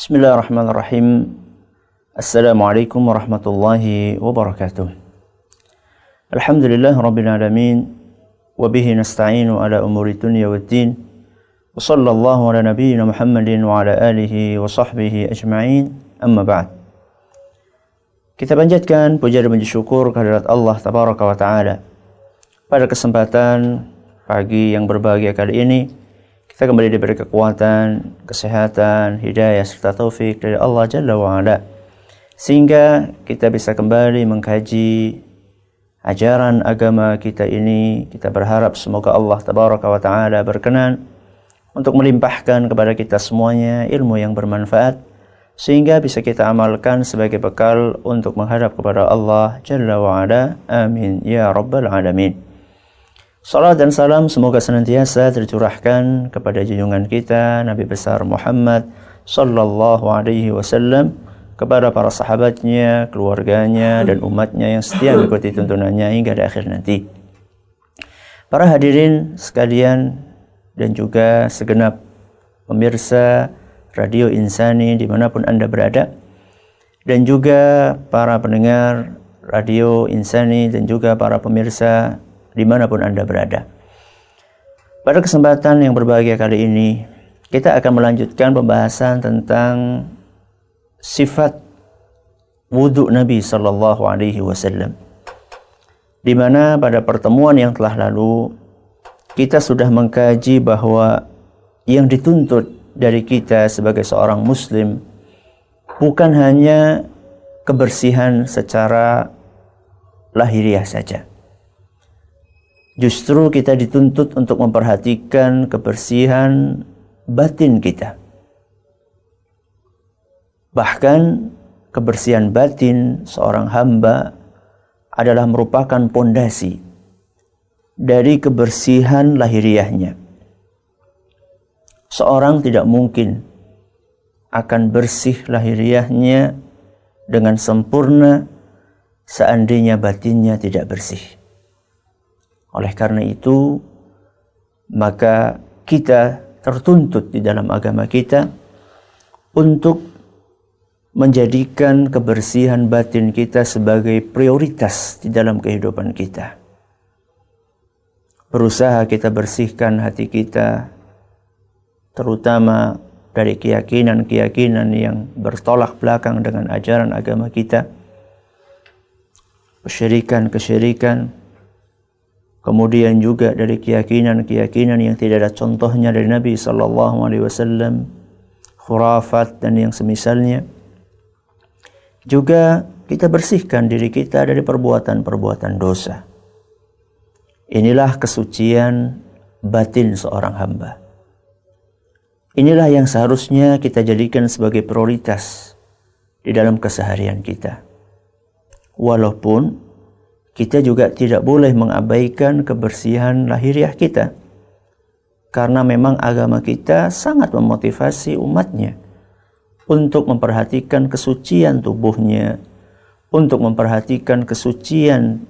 بسم الله الرحمن الرحيم السلام عليكم ورحمة الله وبركاته الحمد لله رب العالمين وبه نستعين على أمور الدنيا والدين وصلى الله على نبينا محمد وعلى آله وصحبه أجمعين أما بعد Kita panjatkan puja dan puji syukur kehadirat Allah Tabaraka wa Ta'ala Pada kesempatan pagi yang berbahagia kali ini Kita kembali diberi kekuatan, kesehatan, hidayah serta taufik dari Allah Jalla wa'ala. Sehingga kita bisa kembali mengkaji ajaran agama kita ini. Kita berharap semoga Allah Tabaraka wa taala berkenan untuk melimpahkan kepada kita semuanya ilmu yang bermanfaat sehingga bisa kita amalkan sebagai bekal untuk menghadap kepada Allah Jalla wa'ala. Amin ya rabbal alamin. Salam dan salam semoga senantiasa tercurahkan kepada junjungan kita Nabi besar Muhammad sallallahu alaihi wasallam kepada para sahabatnya, keluarganya dan umatnya yang setia mengikuti tuntunannya hingga di akhir nanti. Para hadirin sekalian dan juga segenap pemirsa Radio Insani dimanapun Anda berada dan juga para pendengar Radio Insani dan juga para pemirsa dimanapun Anda berada. Pada kesempatan yang berbahagia kali ini, kita akan melanjutkan pembahasan tentang sifat wudhu Nabi Shallallahu Alaihi Wasallam. Di mana pada pertemuan yang telah lalu kita sudah mengkaji bahwa yang dituntut dari kita sebagai seorang Muslim bukan hanya kebersihan secara lahiriah saja, justru kita dituntut untuk memperhatikan kebersihan batin kita. Bahkan kebersihan batin seorang hamba adalah merupakan pondasi dari kebersihan lahiriahnya. Seorang tidak mungkin akan bersih lahiriahnya dengan sempurna seandainya batinnya tidak bersih. Oleh karena itu, maka kita tertuntut di dalam agama kita untuk menjadikan kebersihan batin kita sebagai prioritas di dalam kehidupan kita. Berusaha kita bersihkan hati kita, terutama dari keyakinan-keyakinan yang bertolak belakang dengan ajaran agama kita, kesyirikan-kesyirikan, Kemudian juga dari keyakinan-keyakinan yang tidak ada contohnya dari Nabi sallallahu alaihi wasallam, khurafat dan yang semisalnya. Juga kita bersihkan diri kita dari perbuatan-perbuatan dosa. Inilah kesucian batin seorang hamba. Inilah yang seharusnya kita jadikan sebagai prioritas di dalam keseharian kita. Walaupun kita juga tidak boleh mengabaikan kebersihan lahiriah kita. Karena memang agama kita sangat memotivasi umatnya untuk memperhatikan kesucian tubuhnya, untuk memperhatikan kesucian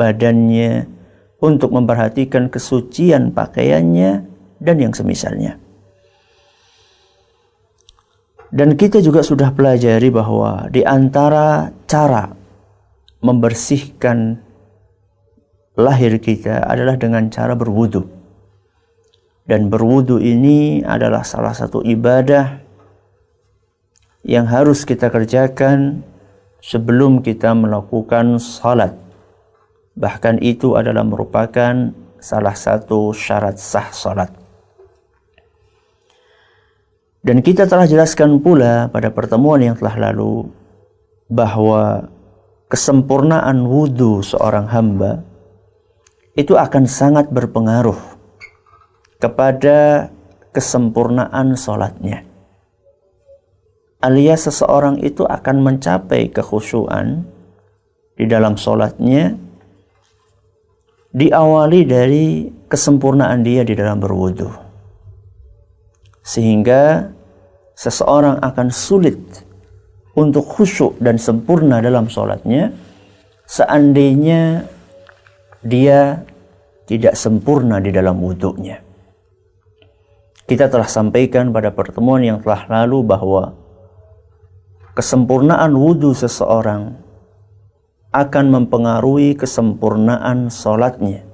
badannya, untuk memperhatikan kesucian pakaiannya, dan yang semisalnya. Dan kita juga sudah pelajari bahwa di antara cara membersihkan lahir kita adalah dengan cara berwudu. Dan berwudu ini adalah salah satu ibadah yang harus kita kerjakan sebelum kita melakukan salat. Bahkan itu adalah merupakan salah satu syarat sah salat. Dan kita telah jelaskan pula pada pertemuan yang telah lalu bahwa kesempurnaan wudhu seorang hamba itu akan sangat berpengaruh kepada kesempurnaan sholatnya. Alias seseorang itu akan mencapai kekhusyuan di dalam sholatnya diawali dari kesempurnaan dia di dalam berwudu. Sehingga seseorang akan sulit untuk khusyuk dan sempurna dalam sholatnya seandainya dia tidak sempurna di dalam wuduknya. Kita telah sampaikan pada pertemuan yang telah lalu bahwa kesempurnaan wudhu seseorang akan mempengaruhi kesempurnaan solatnya.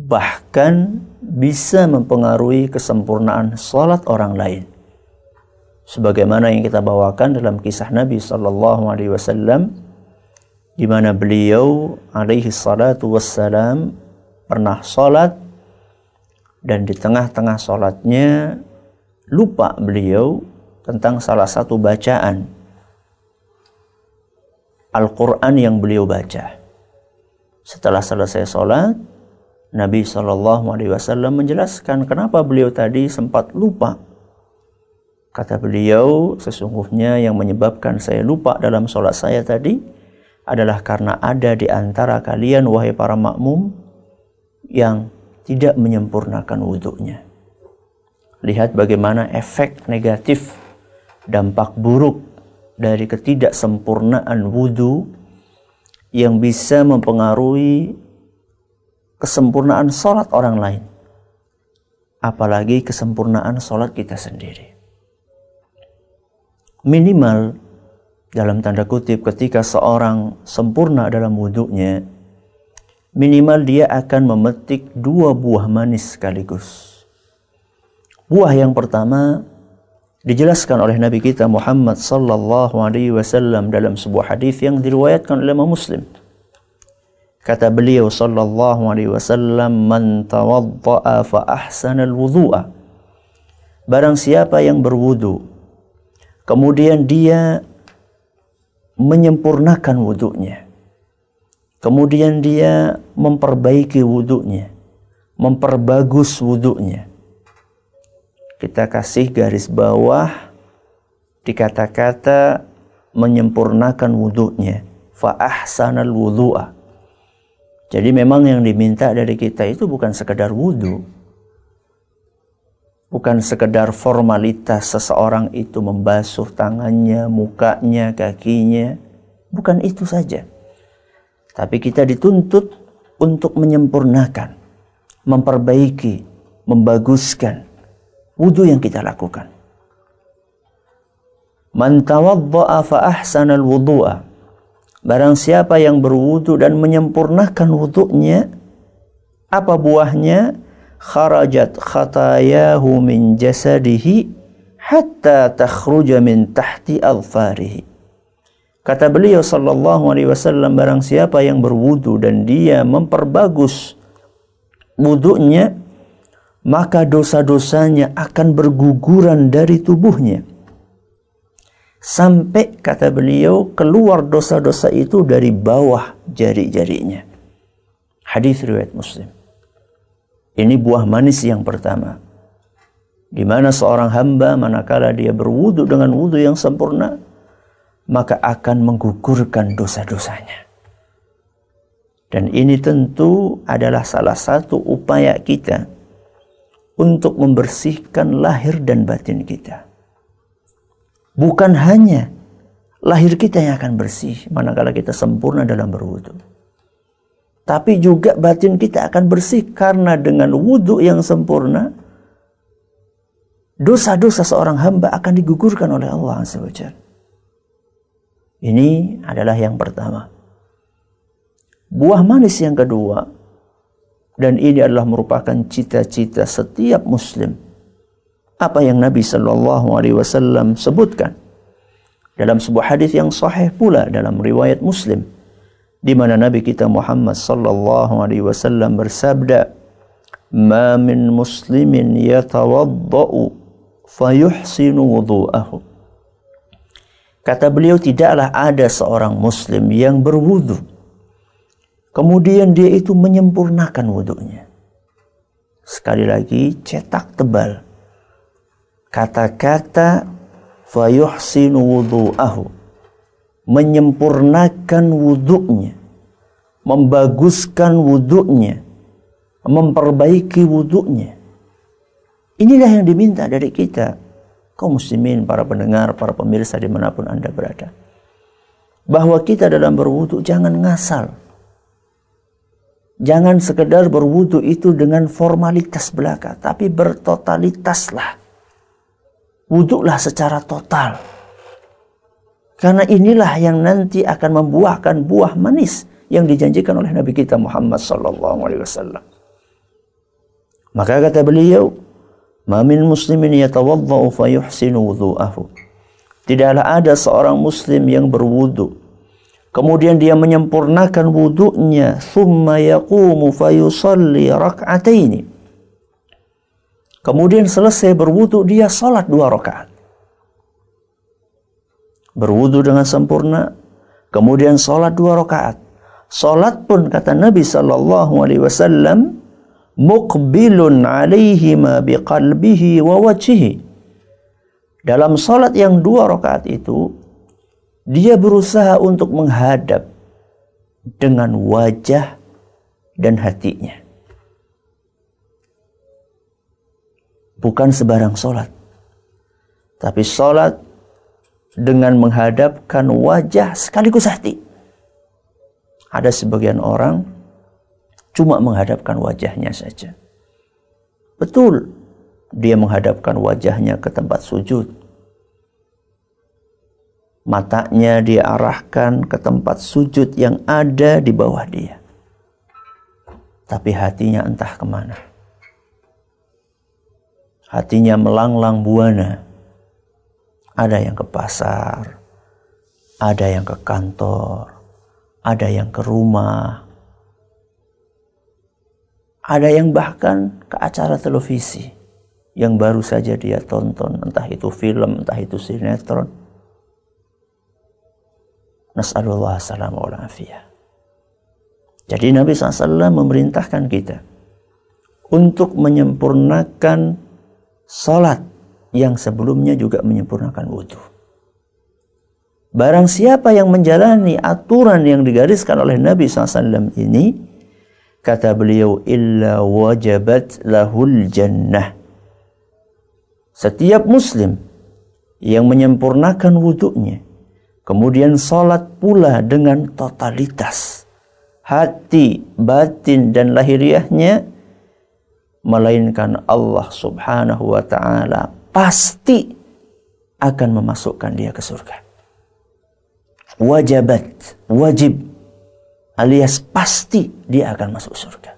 Bahkan bisa mempengaruhi kesempurnaan solat orang lain. Sebagaimana yang kita bawakan dalam kisah Nabi Sallallahu Alaihi Wasallam, di mana beliau alaihi salatu wassalam pernah sholat dan di tengah-tengah sholatnya lupa beliau tentang salah satu bacaan Al-Quran yang beliau baca. Setelah selesai sholat, Nabi Shallallahu Alaihi Wasallam menjelaskan kenapa beliau tadi sempat lupa. Kata beliau, sesungguhnya yang menyebabkan saya lupa dalam sholat saya tadi adalah karena ada di antara kalian wahai para makmum yang tidak menyempurnakan wudhunya. Lihat bagaimana efek negatif dampak buruk dari ketidaksempurnaan wudhu yang bisa mempengaruhi kesempurnaan sholat orang lain. Apalagi kesempurnaan sholat kita sendiri. Minimal dalam tanda kutip ketika seorang sempurna dalam wudhunya minimal dia akan memetik dua buah manis sekaligus buah yang pertama dijelaskan oleh Nabi kita Muhammad sallallahu alaihi wasallam dalam sebuah hadis yang diriwayatkan oleh Imam Muslim Kata beliau sallallahu alaihi wasallam, "Man tawaddaa fa ahsanal wudhu'a." Barang siapa yang berwudu kemudian dia menyempurnakan wuduknya, Kemudian dia memperbaiki wuduknya, memperbagus wuduknya. Kita kasih garis bawah di kata-kata menyempurnakan wudhunya. Fa'ahsanal wudhu'a. Jadi memang yang diminta dari kita itu bukan sekedar wudhu bukan sekedar formalitas seseorang itu membasuh tangannya, mukanya, kakinya. Bukan itu saja. Tapi kita dituntut untuk menyempurnakan, memperbaiki, membaguskan wudhu yang kita lakukan. Man tawadda'a fa ahsanal wudhua Barang siapa yang berwudhu dan menyempurnakan wudhunya, apa buahnya? kharajat khatayahu min jasadihi hatta takhruja min tahti adfarihi. Kata beliau sallallahu alaihi wasallam barang siapa yang berwudu dan dia memperbagus wudunya maka dosa-dosanya akan berguguran dari tubuhnya sampai kata beliau keluar dosa-dosa itu dari bawah jari-jarinya. Hadis riwayat Muslim. Ini buah manis yang pertama. Di mana seorang hamba manakala dia berwudu dengan wudu yang sempurna, maka akan menggugurkan dosa-dosanya. Dan ini tentu adalah salah satu upaya kita untuk membersihkan lahir dan batin kita. Bukan hanya lahir kita yang akan bersih manakala kita sempurna dalam berwudu tapi juga batin kita akan bersih karena dengan wudhu yang sempurna dosa-dosa seorang hamba akan digugurkan oleh Allah SWT. Ini adalah yang pertama. Buah manis yang kedua dan ini adalah merupakan cita-cita setiap muslim. Apa yang Nabi Shallallahu alaihi wasallam sebutkan dalam sebuah hadis yang sahih pula dalam riwayat Muslim di mana Nabi kita Muhammad sallallahu alaihi wasallam bersabda, "Ma min muslimin yatawaddau yuhsinu wudhu'ahu." Kata beliau tidaklah ada seorang muslim yang berwudu kemudian dia itu menyempurnakan wudunya. Sekali lagi cetak tebal kata-kata fayuhsinu wudhu'ahu menyempurnakan wuduknya, membaguskan wuduknya, memperbaiki wuduknya. Inilah yang diminta dari kita, kaum muslimin, para pendengar, para pemirsa dimanapun Anda berada. Bahwa kita dalam berwuduk jangan ngasal. Jangan sekedar berwuduk itu dengan formalitas belaka, tapi bertotalitaslah. Wuduklah secara total karena inilah yang nanti akan membuahkan buah manis yang dijanjikan oleh Nabi kita Muhammad sallallahu alaihi wasallam. Maka kata beliau, "Mamin muslimin yatawaddau fa yuhsinu wudhu'ahu." Tidaklah ada seorang muslim yang berwudu kemudian dia menyempurnakan wudunya, thumma yaqumu fa yusalli rak'ataini. Kemudian selesai berwudu dia salat dua rakaat berwudu dengan sempurna, kemudian sholat dua rakaat. Sholat pun kata Nabi Sallallahu Alaihi Wasallam mukbilun alaihi ma biqalbihi wa wajhihi. Dalam sholat yang dua rakaat itu, dia berusaha untuk menghadap dengan wajah dan hatinya. Bukan sebarang sholat. Tapi sholat dengan menghadapkan wajah sekaligus hati. Ada sebagian orang cuma menghadapkan wajahnya saja. Betul, dia menghadapkan wajahnya ke tempat sujud. Matanya diarahkan ke tempat sujud yang ada di bawah dia. Tapi hatinya entah kemana. Hatinya melanglang buana ada yang ke pasar, ada yang ke kantor, ada yang ke rumah, ada yang bahkan ke acara televisi yang baru saja dia tonton, entah itu film, entah itu sinetron. Nas'alullah salam wa Jadi Nabi SAW memerintahkan kita untuk menyempurnakan sholat yang sebelumnya juga menyempurnakan wudhu. Barang siapa yang menjalani aturan yang digariskan oleh Nabi SAW ini, kata beliau, illa wajabat lahul jannah. Setiap muslim yang menyempurnakan wudhunya, kemudian sholat pula dengan totalitas, hati, batin, dan lahiriahnya, melainkan Allah subhanahu wa ta'ala pasti akan memasukkan dia ke surga. Wajabat, wajib alias pasti dia akan masuk surga.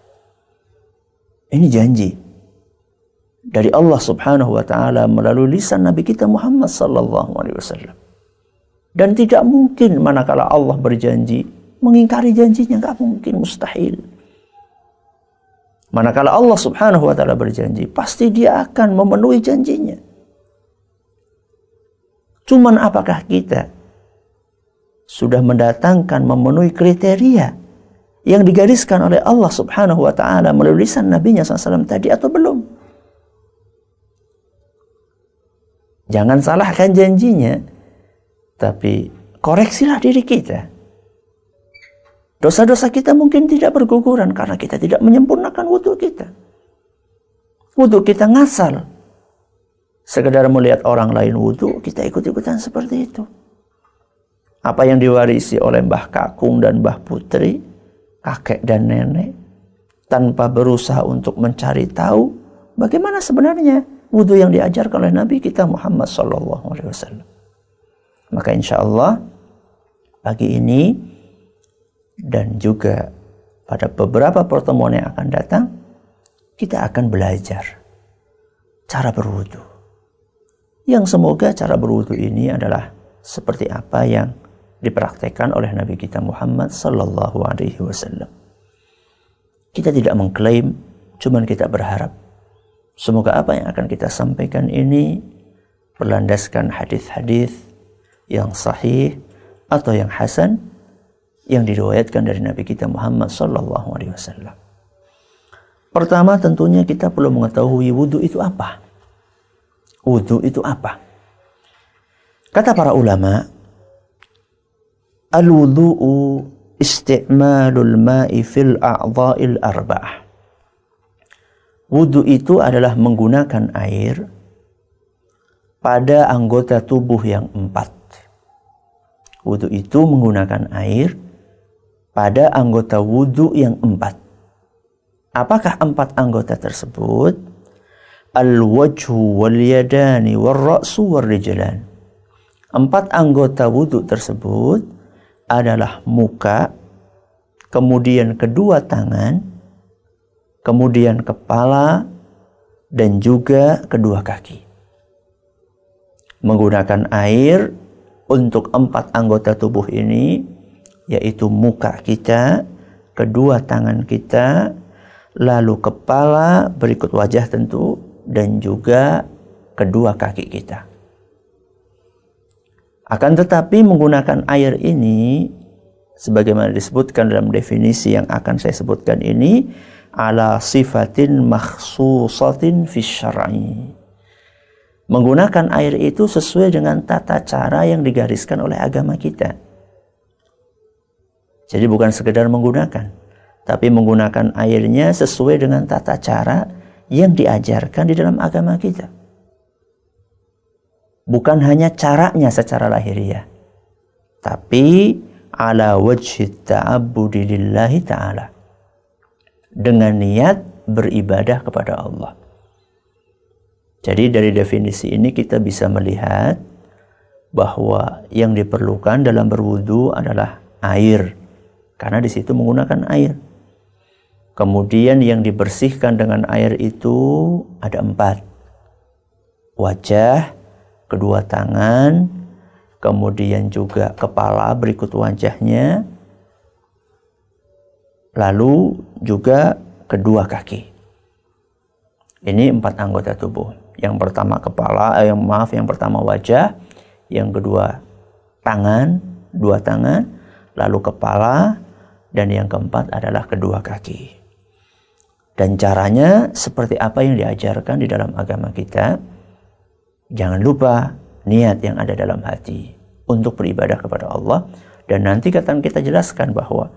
Ini janji dari Allah Subhanahu wa taala melalui lisan Nabi kita Muhammad sallallahu alaihi wasallam. Dan tidak mungkin manakala Allah berjanji mengingkari janjinya nggak mungkin mustahil. Manakala Allah Subhanahu wa taala berjanji, pasti dia akan memenuhi janjinya. Cuman apakah kita sudah mendatangkan memenuhi kriteria yang digariskan oleh Allah Subhanahu wa taala melalui lisan nabinya SAW tadi atau belum? Jangan salahkan janjinya, tapi koreksilah diri kita. Dosa-dosa kita mungkin tidak berguguran karena kita tidak menyempurnakan wudhu kita. Wudhu kita ngasal. Sekedar melihat orang lain wudhu, kita ikut-ikutan seperti itu. Apa yang diwarisi oleh Mbah Kakung dan Mbah Putri, kakek dan nenek, tanpa berusaha untuk mencari tahu bagaimana sebenarnya wudhu yang diajarkan oleh Nabi kita Muhammad SAW. Maka insya Allah pagi ini dan juga pada beberapa pertemuan yang akan datang kita akan belajar cara berwudu. Yang semoga cara berwudu ini adalah seperti apa yang dipraktekkan oleh Nabi kita Muhammad Sallallahu Alaihi Wasallam. Kita tidak mengklaim, cuman kita berharap. Semoga apa yang akan kita sampaikan ini berlandaskan hadis-hadis yang sahih atau yang hasan yang diriwayatkan dari Nabi kita Muhammad Sallallahu Alaihi Wasallam. Pertama tentunya kita perlu mengetahui wudhu itu apa. Wudhu itu apa? Kata para ulama, al-wudhu'u isti'malul ma'i fil a'dha'il arba'ah. Wudhu itu adalah menggunakan air pada anggota tubuh yang empat. Wudhu itu menggunakan air pada anggota wudhu yang empat. Apakah empat anggota tersebut? Al-wajhu wal-yadani wal-ra'su wal-rijalan. Empat anggota wudhu tersebut adalah muka, kemudian kedua tangan, kemudian kepala, dan juga kedua kaki. Menggunakan air untuk empat anggota tubuh ini yaitu muka kita, kedua tangan kita, lalu kepala, berikut wajah tentu, dan juga kedua kaki kita. Akan tetapi menggunakan air ini sebagaimana disebutkan dalam definisi yang akan saya sebutkan ini ala sifatin makhsusatin fisyara'i. Menggunakan air itu sesuai dengan tata cara yang digariskan oleh agama kita. Jadi bukan sekedar menggunakan, tapi menggunakan airnya sesuai dengan tata cara yang diajarkan di dalam agama kita. Bukan hanya caranya secara lahiriah, tapi ala wajhi ta'abbudi dililahi ta'ala. Dengan niat beribadah kepada Allah. Jadi dari definisi ini kita bisa melihat bahwa yang diperlukan dalam berwudu adalah air karena di situ menggunakan air. Kemudian yang dibersihkan dengan air itu ada empat. Wajah, kedua tangan, kemudian juga kepala berikut wajahnya, lalu juga kedua kaki. Ini empat anggota tubuh. Yang pertama kepala, eh, maaf, yang pertama wajah, yang kedua tangan, dua tangan, lalu kepala, dan yang keempat adalah kedua kaki. Dan caranya seperti apa yang diajarkan di dalam agama kita. Jangan lupa niat yang ada dalam hati untuk beribadah kepada Allah dan nanti akan kita jelaskan bahwa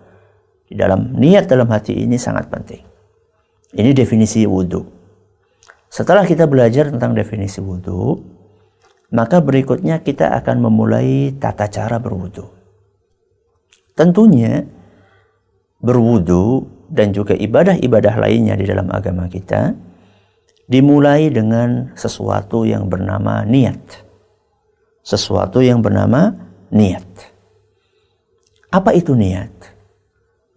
di dalam niat dalam hati ini sangat penting. Ini definisi wudhu. Setelah kita belajar tentang definisi wudhu, maka berikutnya kita akan memulai tata cara berwudhu. Tentunya berwudu dan juga ibadah-ibadah lainnya di dalam agama kita dimulai dengan sesuatu yang bernama niat. Sesuatu yang bernama niat. Apa itu niat?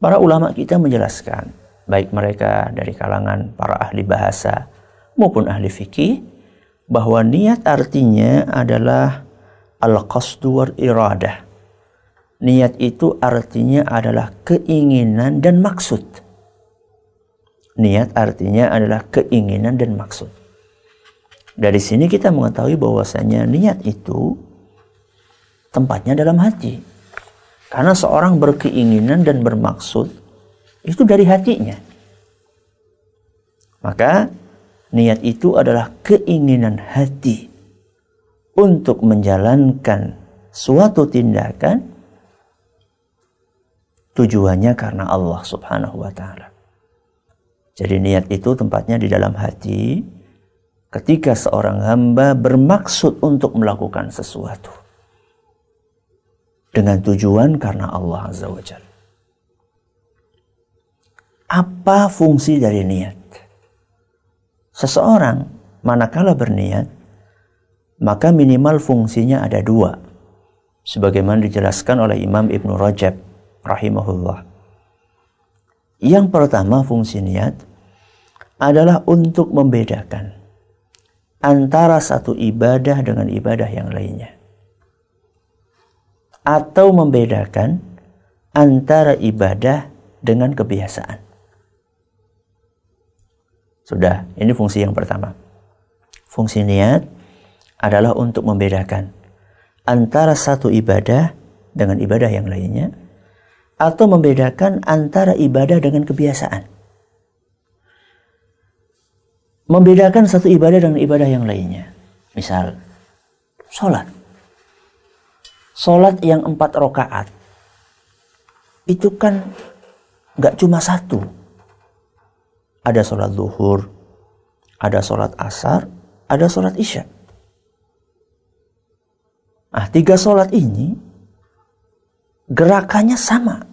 Para ulama kita menjelaskan, baik mereka dari kalangan para ahli bahasa maupun ahli fikih, bahwa niat artinya adalah al-qasdu wal iradah Niat itu artinya adalah keinginan dan maksud. Niat artinya adalah keinginan dan maksud. Dari sini kita mengetahui bahwasanya niat itu tempatnya dalam hati. Karena seorang berkeinginan dan bermaksud itu dari hatinya. Maka niat itu adalah keinginan hati untuk menjalankan suatu tindakan tujuannya karena Allah Subhanahu wa taala. Jadi niat itu tempatnya di dalam hati ketika seorang hamba bermaksud untuk melakukan sesuatu dengan tujuan karena Allah Azza wa Jalla. Apa fungsi dari niat? Seseorang manakala berniat, maka minimal fungsinya ada dua. Sebagaimana dijelaskan oleh Imam Ibn Rajab rahimahullah. Yang pertama fungsi niat adalah untuk membedakan antara satu ibadah dengan ibadah yang lainnya. Atau membedakan antara ibadah dengan kebiasaan. Sudah, ini fungsi yang pertama. Fungsi niat adalah untuk membedakan antara satu ibadah dengan ibadah yang lainnya atau membedakan antara ibadah dengan kebiasaan. Membedakan satu ibadah dengan ibadah yang lainnya. Misal, sholat. Sholat yang empat rokaat. Itu kan nggak cuma satu. Ada sholat zuhur, ada sholat asar, ada sholat isya. Ah, tiga sholat ini gerakannya sama.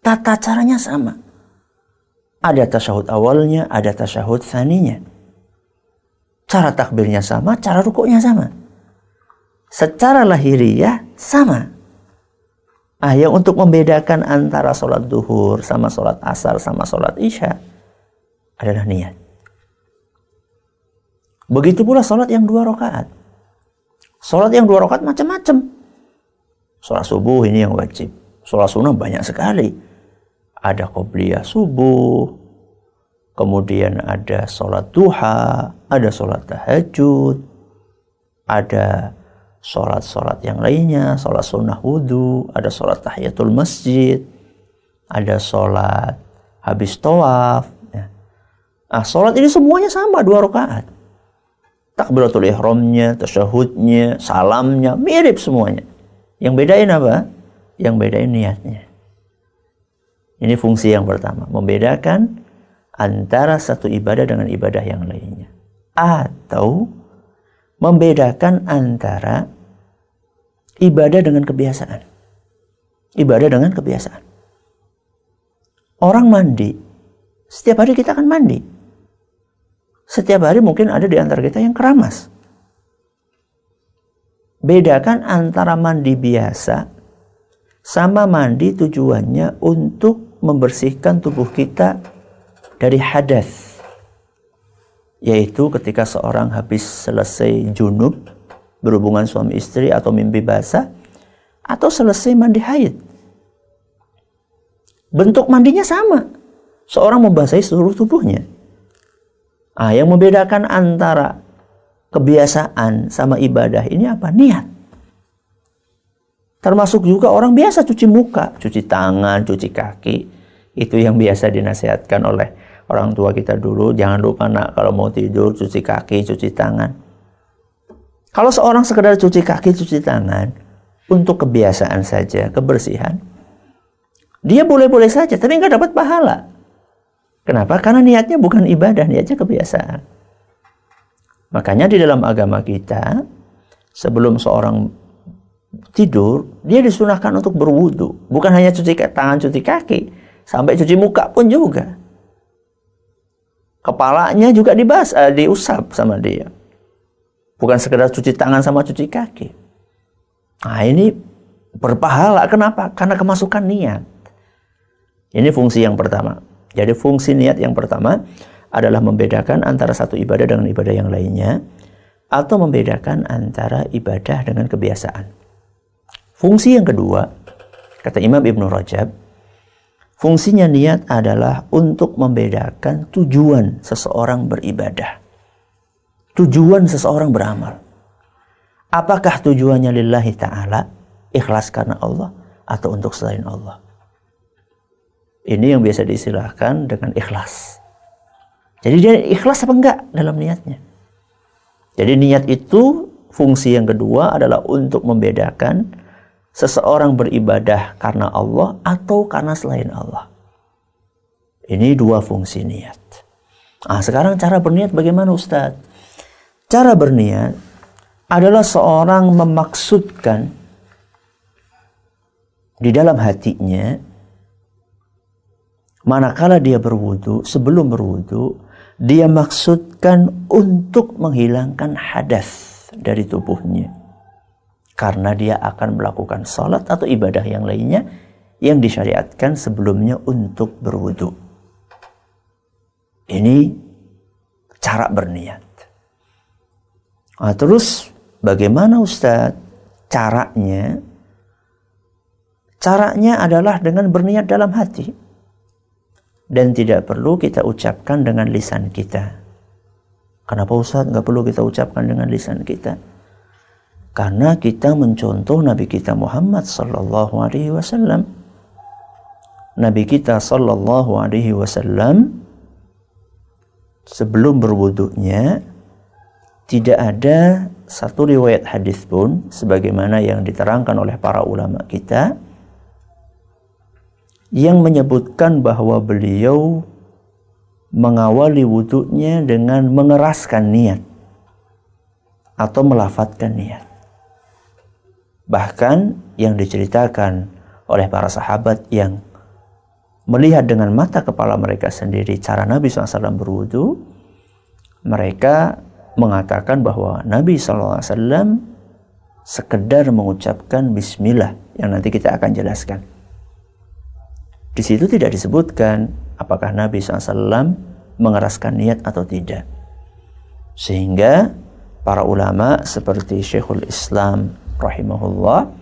Tata caranya sama. Ada tasyahud awalnya, ada tasyahud saninya. Cara takbirnya sama, cara rukuknya sama. Secara lahiriah sama. Ah, yang untuk membedakan antara sholat duhur sama sholat asar sama sholat isya adalah niat. Begitu pula sholat yang dua rakaat. Sholat yang dua rakaat macam-macam. Sholat subuh ini yang wajib. Sholat sunnah banyak sekali. Ada qobliyah subuh, kemudian ada sholat duha, ada sholat tahajud, ada sholat-sholat yang lainnya, sholat sunnah wudhu, ada sholat tahiyatul masjid, ada sholat habis tawaf. Ya. Ah, sholat ini semuanya sama, dua rakaat takbiratul ihramnya, tasyahudnya, salamnya, mirip semuanya. Yang bedain apa? Yang bedain niatnya. Ini fungsi yang pertama, membedakan antara satu ibadah dengan ibadah yang lainnya. Atau membedakan antara ibadah dengan kebiasaan. Ibadah dengan kebiasaan. Orang mandi, setiap hari kita akan mandi. Setiap hari mungkin ada di antara kita yang keramas bedakan antara mandi biasa sama mandi tujuannya untuk membersihkan tubuh kita dari hadas yaitu ketika seorang habis selesai junub berhubungan suami istri atau mimpi basah atau selesai mandi haid bentuk mandinya sama seorang membasahi seluruh tubuhnya ah yang membedakan antara kebiasaan sama ibadah ini apa? Niat. Termasuk juga orang biasa cuci muka, cuci tangan, cuci kaki. Itu yang biasa dinasihatkan oleh orang tua kita dulu. Jangan lupa nak kalau mau tidur cuci kaki, cuci tangan. Kalau seorang sekedar cuci kaki, cuci tangan untuk kebiasaan saja, kebersihan, dia boleh-boleh saja, tapi nggak dapat pahala. Kenapa? Karena niatnya bukan ibadah, niatnya kebiasaan. Makanya di dalam agama kita, sebelum seorang tidur, dia disunahkan untuk berwudu. Bukan hanya cuci tangan, cuci kaki, sampai cuci muka pun juga. Kepalanya juga dibas, uh, diusap sama dia. Bukan sekedar cuci tangan sama cuci kaki. Nah ini berpahala. Kenapa? Karena kemasukan niat. Ini fungsi yang pertama. Jadi fungsi niat yang pertama adalah membedakan antara satu ibadah dengan ibadah yang lainnya atau membedakan antara ibadah dengan kebiasaan. Fungsi yang kedua, kata Imam Ibn Rajab, fungsinya niat adalah untuk membedakan tujuan seseorang beribadah. Tujuan seseorang beramal. Apakah tujuannya lillahi ta'ala, ikhlas karena Allah, atau untuk selain Allah. Ini yang biasa diistilahkan dengan ikhlas. Jadi dia ikhlas apa enggak dalam niatnya. Jadi niat itu fungsi yang kedua adalah untuk membedakan seseorang beribadah karena Allah atau karena selain Allah. Ini dua fungsi niat. Nah, sekarang cara berniat bagaimana Ustadz? Cara berniat adalah seorang memaksudkan di dalam hatinya manakala dia berwudu, sebelum berwudu, dia maksudkan untuk menghilangkan hadas dari tubuhnya karena dia akan melakukan salat atau ibadah yang lainnya yang disyariatkan sebelumnya untuk berwudu. Ini cara berniat. Nah, terus bagaimana Ustadz caranya? Caranya adalah dengan berniat dalam hati dan tidak perlu kita ucapkan dengan lisan kita. Kenapa Ustaz nggak perlu kita ucapkan dengan lisan kita? Karena kita mencontoh Nabi kita Muhammad Sallallahu Alaihi Wasallam. Nabi kita Sallallahu Alaihi Wasallam sebelum berwuduknya tidak ada satu riwayat hadis pun sebagaimana yang diterangkan oleh para ulama kita yang menyebutkan bahwa beliau mengawali wuduknya dengan mengeraskan niat atau melafatkan niat. Bahkan yang diceritakan oleh para sahabat yang melihat dengan mata kepala mereka sendiri cara Nabi SAW berwudu, mereka mengatakan bahwa Nabi SAW sekedar mengucapkan bismillah yang nanti kita akan jelaskan. Di situ tidak disebutkan apakah Nabi SAW mengeraskan niat atau tidak. Sehingga para ulama seperti Syekhul Islam rahimahullah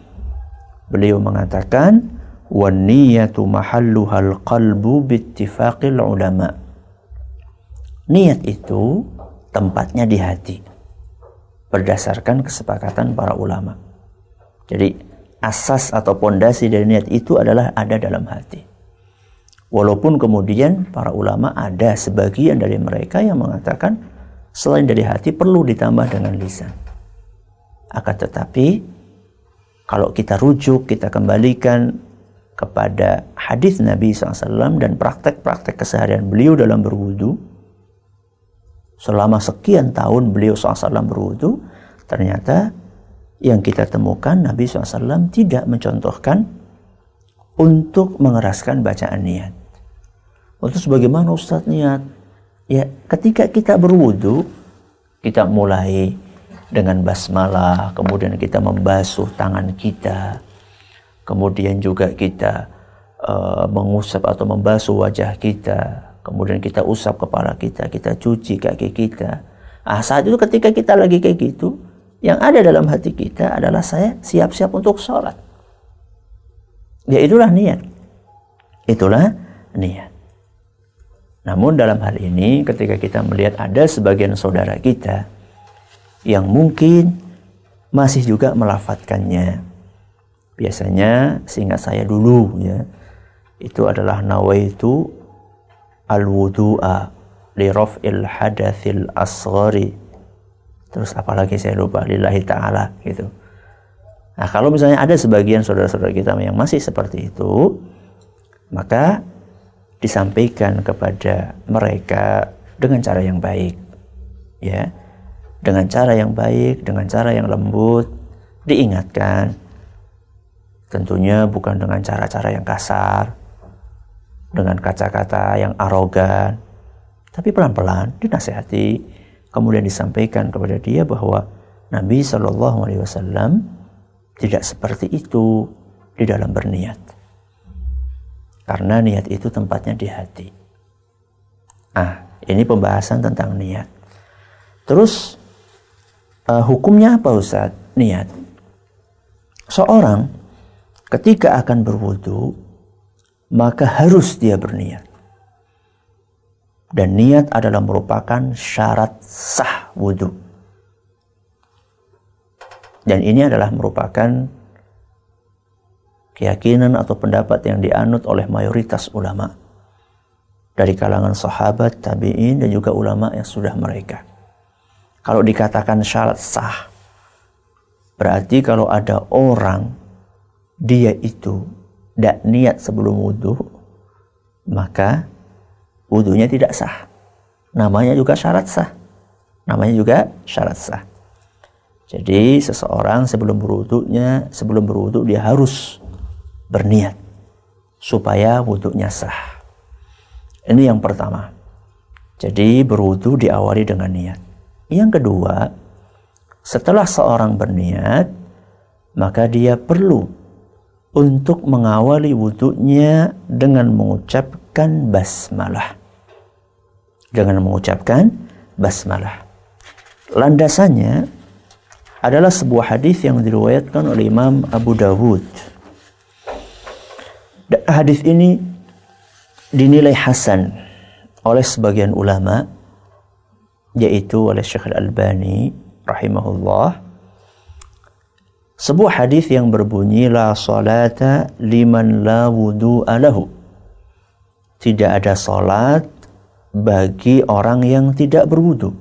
beliau mengatakan wan niyatu mahalluhal qalbu bittifaqil ulama. Niat itu tempatnya di hati berdasarkan kesepakatan para ulama. Jadi asas atau pondasi dari niat itu adalah ada dalam hati. Walaupun kemudian para ulama ada sebagian dari mereka yang mengatakan selain dari hati perlu ditambah dengan lisan. Akan tetapi kalau kita rujuk, kita kembalikan kepada hadis Nabi SAW dan praktek-praktek keseharian beliau dalam berwudu selama sekian tahun beliau SAW berwudu ternyata yang kita temukan Nabi SAW tidak mencontohkan untuk mengeraskan bacaan niat untuk sebagaimana Ustadz niat? Ya, ketika kita berwudu, kita mulai dengan basmalah, kemudian kita membasuh tangan kita, kemudian juga kita uh, mengusap atau membasuh wajah kita, kemudian kita usap kepala kita, kita cuci kaki kita. Ah, saat itu ketika kita lagi kayak gitu, yang ada dalam hati kita adalah saya siap-siap untuk sholat. Ya itulah niat. Itulah niat. Namun dalam hal ini ketika kita melihat ada sebagian saudara kita yang mungkin masih juga melafatkannya. Biasanya seingat saya dulu ya, itu adalah nawaitu al-wudu'a li raf'il hadathil asghari. Terus apalagi saya lupa lillahi taala gitu. Nah, kalau misalnya ada sebagian saudara-saudara kita yang masih seperti itu, maka disampaikan kepada mereka dengan cara yang baik ya dengan cara yang baik dengan cara yang lembut diingatkan tentunya bukan dengan cara-cara yang kasar dengan kata-kata yang arogan tapi pelan-pelan dinasehati kemudian disampaikan kepada dia bahwa Nabi Shallallahu Alaihi Wasallam tidak seperti itu di dalam berniat karena niat itu tempatnya di hati. Ah, ini pembahasan tentang niat. Terus uh, hukumnya apa Ustaz? Niat. Seorang ketika akan berwudu maka harus dia berniat. Dan niat adalah merupakan syarat sah wudhu. Dan ini adalah merupakan keyakinan atau pendapat yang dianut oleh mayoritas ulama dari kalangan sahabat, tabi'in dan juga ulama yang sudah mereka. Kalau dikatakan syarat sah, berarti kalau ada orang dia itu tidak niat sebelum wudhu, maka wudhunya tidak sah. Namanya juga syarat sah. Namanya juga syarat sah. Jadi seseorang sebelum berwudhunya, sebelum berwudhu dia harus berniat supaya wudhunya sah. Ini yang pertama. Jadi berwudhu diawali dengan niat. Yang kedua, setelah seorang berniat, maka dia perlu untuk mengawali wudhunya dengan mengucapkan basmalah. Dengan mengucapkan basmalah. Landasannya adalah sebuah hadis yang diriwayatkan oleh Imam Abu Dawud Hadis ini dinilai hasan oleh sebagian ulama yaitu oleh Syekh Al-Albani rahimahullah sebuah hadis yang berbunyi la salata liman la wudu alahu. tidak ada salat bagi orang yang tidak berwudu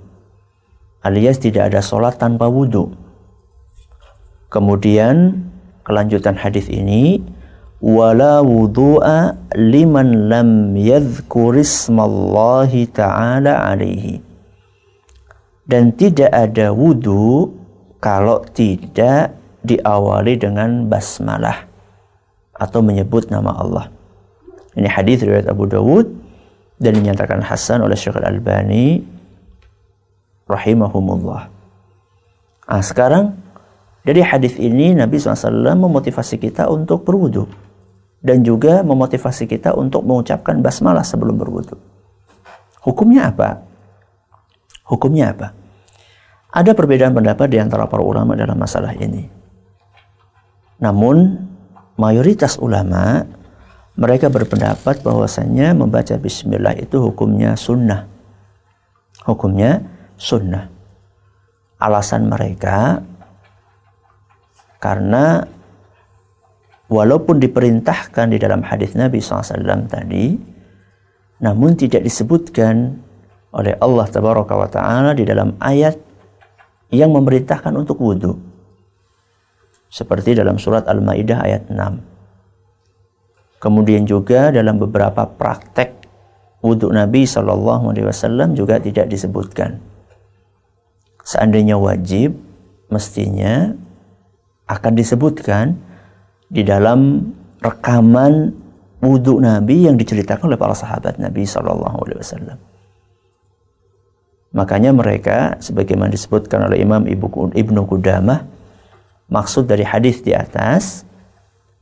alias tidak ada salat tanpa wudu kemudian kelanjutan hadis ini wala wudu'a liman lam yadhkur ismallahi ta'ala alaihi dan tidak ada wudu kalau tidak diawali dengan basmalah atau menyebut nama Allah ini hadis riwayat Abu Dawud dan dinyatakan hasan oleh Syekh Al-Albani rahimahumullah nah, sekarang dari hadis ini Nabi SAW memotivasi kita untuk berwudu dan juga memotivasi kita untuk mengucapkan basmalah sebelum berwudu. Hukumnya apa? Hukumnya apa? Ada perbedaan pendapat di antara para ulama dalam masalah ini. Namun mayoritas ulama mereka berpendapat bahwasanya membaca bismillah itu hukumnya sunnah. Hukumnya sunnah. Alasan mereka karena walaupun diperintahkan di dalam hadis Nabi SAW tadi, namun tidak disebutkan oleh Allah Tabaraka wa Ta'ala di dalam ayat yang memerintahkan untuk wudhu. Seperti dalam surat Al-Ma'idah ayat 6. Kemudian juga dalam beberapa praktek wudhu Nabi Shallallahu Alaihi Wasallam juga tidak disebutkan. Seandainya wajib, mestinya akan disebutkan di dalam rekaman wudhu Nabi yang diceritakan oleh para sahabat Nabi Shallallahu Alaihi Wasallam. Makanya mereka, sebagaimana disebutkan oleh Imam Ibnu Qudamah, maksud dari hadis di atas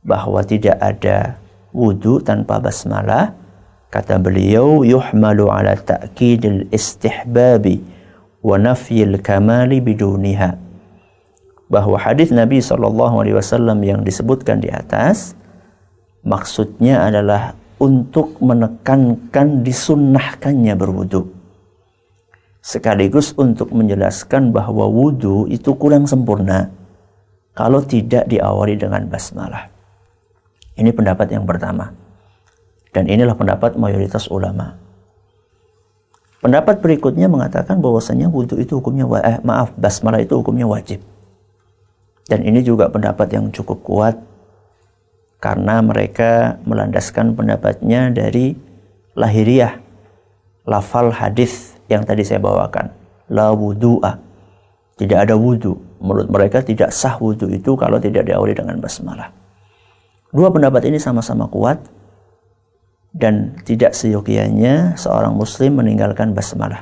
bahwa tidak ada wudhu tanpa basmalah. Kata beliau, yuhmalu ala ta'kidil istihbabi wa nafyil kamali biduniha bahwa hadis Nabi Shallallahu Alaihi Wasallam yang disebutkan di atas maksudnya adalah untuk menekankan disunnahkannya berwudhu sekaligus untuk menjelaskan bahwa wudhu itu kurang sempurna kalau tidak diawali dengan basmalah. Ini pendapat yang pertama. Dan inilah pendapat mayoritas ulama. Pendapat berikutnya mengatakan bahwasanya wudhu itu hukumnya eh, maaf basmalah itu hukumnya wajib. Dan ini juga pendapat yang cukup kuat karena mereka melandaskan pendapatnya dari lahiriah lafal hadis yang tadi saya bawakan la wudu'a tidak ada wudu menurut mereka tidak sah wudu itu kalau tidak diawali dengan basmalah dua pendapat ini sama-sama kuat dan tidak seyogianya seorang muslim meninggalkan basmalah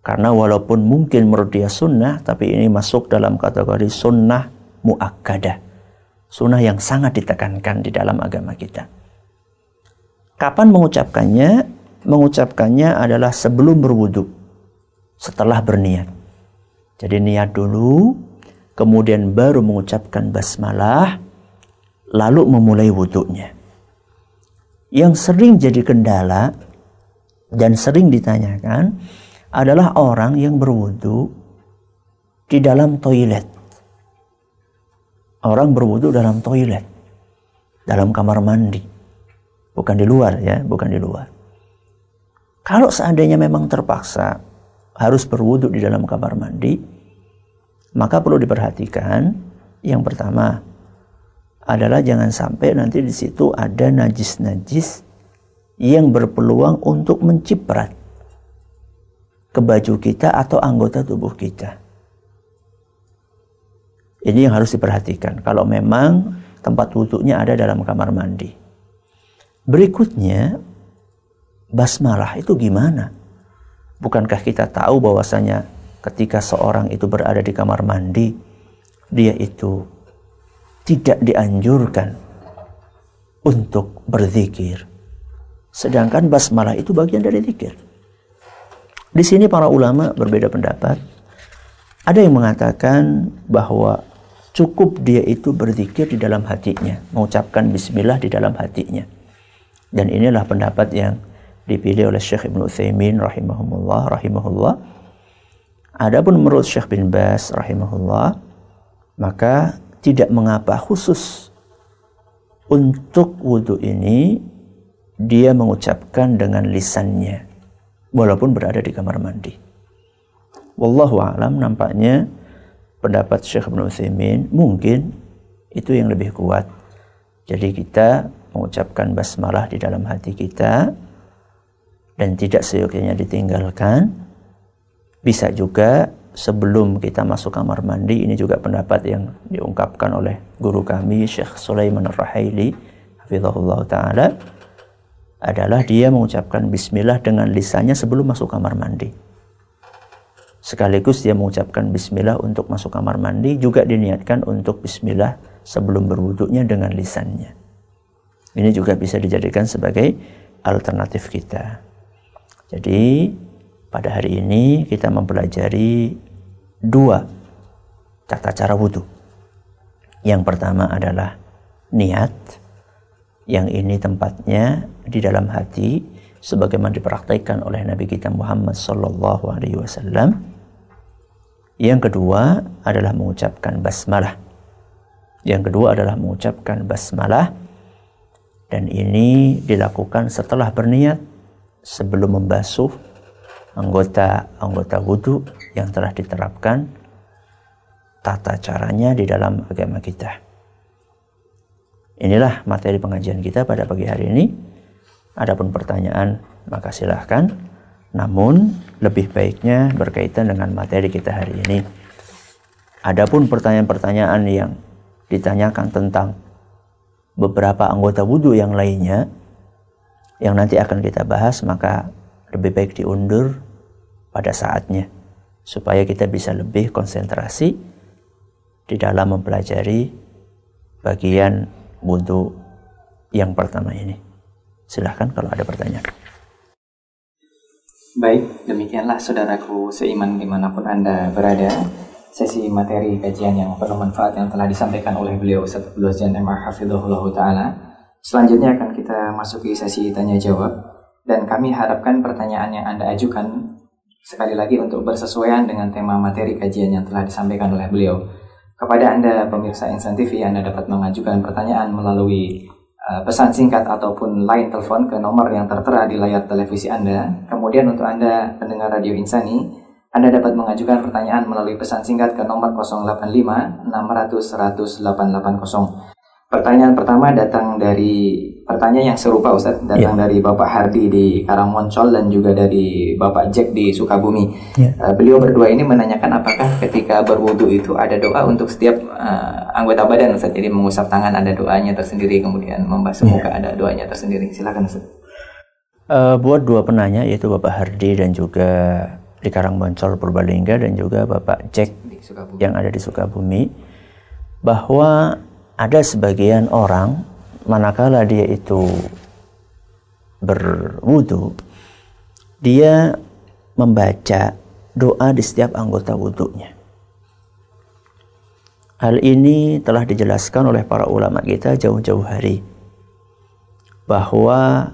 karena walaupun mungkin menurut dia sunnah, tapi ini masuk dalam kategori sunnah muakkadah. Sunnah yang sangat ditekankan di dalam agama kita. Kapan mengucapkannya? Mengucapkannya adalah sebelum berwudhu, setelah berniat. Jadi niat dulu, kemudian baru mengucapkan basmalah, lalu memulai wudhunya. Yang sering jadi kendala dan sering ditanyakan, adalah orang yang berwudu di dalam toilet. Orang berwudu dalam toilet, dalam kamar mandi, bukan di luar ya, bukan di luar. Kalau seandainya memang terpaksa harus berwudu di dalam kamar mandi, maka perlu diperhatikan yang pertama adalah jangan sampai nanti di situ ada najis-najis yang berpeluang untuk menciprat ke baju kita atau anggota tubuh kita. Ini yang harus diperhatikan. Kalau memang tempat wudhunya ada dalam kamar mandi. Berikutnya, basmalah itu gimana? Bukankah kita tahu bahwasanya ketika seorang itu berada di kamar mandi, dia itu tidak dianjurkan untuk berzikir. Sedangkan basmalah itu bagian dari zikir. Di sini para ulama berbeda pendapat. Ada yang mengatakan bahwa cukup dia itu berzikir di dalam hatinya, mengucapkan bismillah di dalam hatinya. Dan inilah pendapat yang dipilih oleh Syekh Ibnu Utsaimin rahimahullah. rahimahullah. Adapun menurut Syekh bin Bas rahimahullah, maka tidak mengapa khusus untuk wudhu ini dia mengucapkan dengan lisannya walaupun berada di kamar mandi. Wallahu alam nampaknya pendapat Syekh Ibnu Utsaimin mungkin itu yang lebih kuat. Jadi kita mengucapkan basmalah di dalam hati kita dan tidak seyogyanya ditinggalkan. Bisa juga sebelum kita masuk kamar mandi ini juga pendapat yang diungkapkan oleh guru kami Syekh Sulaiman ar rahili hafizahullah taala adalah dia mengucapkan bismillah dengan lisannya sebelum masuk kamar mandi. Sekaligus dia mengucapkan bismillah untuk masuk kamar mandi juga diniatkan untuk bismillah sebelum berwuduknya dengan lisannya. Ini juga bisa dijadikan sebagai alternatif kita. Jadi pada hari ini kita mempelajari dua tata cara wudhu. Yang pertama adalah niat, yang ini tempatnya di dalam hati sebagaimana dipraktikkan oleh Nabi kita Muhammad sallallahu alaihi wasallam. Yang kedua adalah mengucapkan basmalah. Yang kedua adalah mengucapkan basmalah dan ini dilakukan setelah berniat sebelum membasuh anggota-anggota wudhu yang telah diterapkan tata caranya di dalam agama kita. Inilah materi pengajian kita pada pagi hari ini ada pun pertanyaan, maka silahkan. Namun, lebih baiknya berkaitan dengan materi kita hari ini. Adapun pertanyaan-pertanyaan yang ditanyakan tentang beberapa anggota wudhu yang lainnya, yang nanti akan kita bahas, maka lebih baik diundur pada saatnya, supaya kita bisa lebih konsentrasi di dalam mempelajari bagian wudhu yang pertama ini. Silahkan kalau ada pertanyaan. Baik, demikianlah saudaraku seiman dimanapun Anda berada. Sesi materi kajian yang penuh manfaat yang telah disampaikan oleh beliau Ustaz Dosen M.A. Hafidhullah Ta'ala. Selanjutnya akan kita masuki sesi tanya-jawab. Dan kami harapkan pertanyaan yang Anda ajukan sekali lagi untuk bersesuaian dengan tema materi kajian yang telah disampaikan oleh beliau. Kepada Anda pemirsa Insan TV, Anda dapat mengajukan pertanyaan melalui Eh, pesan singkat ataupun lain telepon ke nomor yang tertera di layar televisi Anda. Kemudian untuk Anda pendengar Radio Insani, Anda dapat mengajukan pertanyaan melalui pesan singkat ke nomor 085 600 1880. 880. Pertanyaan pertama datang dari pertanyaan yang serupa Ustaz, iya. datang yeah. dari Bapak Hardi di Karangmoncol dan juga dari Bapak Jack di Sukabumi. Yeah. Iya. Uh, beliau berdua ini menanyakan apakah ketika berwudu itu ada doa untuk setiap uh, anggota badan Ustaz. Jadi mengusap tangan ada doanya tersendiri, kemudian membasuh yeah. muka ada doanya tersendiri. Silakan Ustaz. Uh, buat dua penanya yaitu Bapak Hardi dan juga di Karangmoncol Purbalingga dan juga Bapak Jack yang ada di Sukabumi bahwa ada sebagian orang manakala dia itu berwudu dia membaca doa di setiap anggota wudhunya hal ini telah dijelaskan oleh para ulama kita jauh-jauh hari bahwa